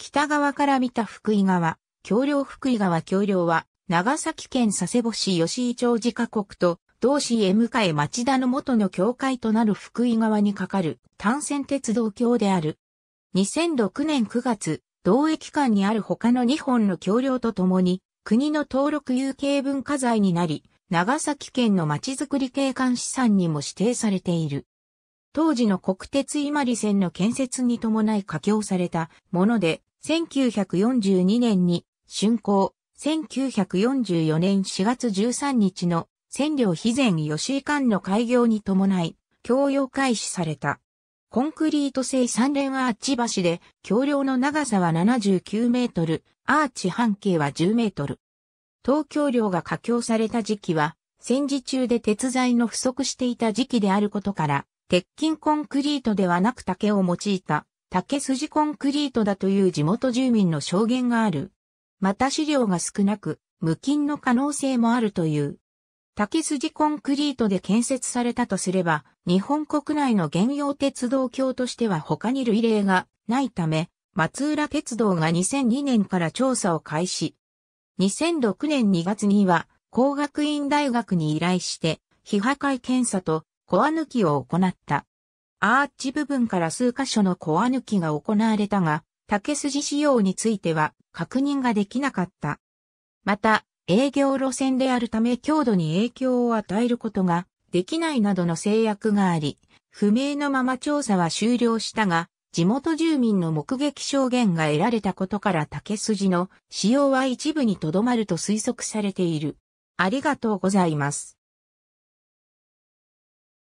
北側から見た福井川、橋梁福井川橋梁は、長崎県佐世保市吉井町自家国と、同市へ向かい町田の元の境界となる福井川に架かる単線鉄道橋である。2006年9月、同駅間にある他の2本の橋梁とともに、国の登録有形文化財になり、長崎県のまちづくり景観資産にも指定されている。当時の国鉄伊万里線の建設に伴い架橋されたもので、1942年に竣工、1944年4月13日の占領肥前吉井間の開業に伴い、供用開始された。コンクリート製三連アーチ橋で、橋梁の長さは79メートル、アーチ半径は10メートル。東京梁が架橋された時期は、戦時中で鉄材の不足していた時期であることから、鉄筋コンクリートではなく竹を用いた竹筋コンクリートだという地元住民の証言がある。また資料が少なく、無菌の可能性もあるという。竹筋コンクリートで建設されたとすれば、日本国内の原用鉄道橋としては他に類例がないため、松浦鉄道が2002年から調査を開始。2006年2月には、工学院大学に依頼して、非破壊検査とコア抜きを行った。アーチ部分から数箇所のコア抜きが行われたが、竹筋仕様については確認ができなかった。また、営業路線であるため強度に影響を与えることができないなどの制約があり、不明のまま調査は終了したが、地元住民の目撃証言が得られたことから竹筋の使用は一部にとどまると推測されている。ありがとうございます。